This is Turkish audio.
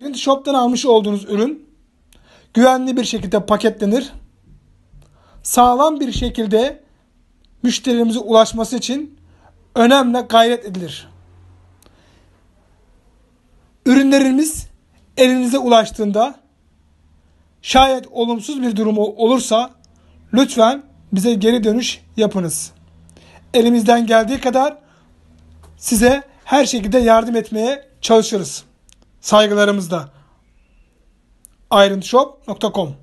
Print Shop'tan almış olduğunuz ürün güvenli bir şekilde paketlenir. Sağlam bir şekilde müşterilerimize ulaşması için önemli gayret edilir. Ürünlerimiz elinize ulaştığında şayet olumsuz bir durum olursa lütfen bize geri dönüş yapınız. Elimizden geldiği kadar size her şekilde yardım etmeye çalışırız. Saygılarımızda, ayrıntshop.com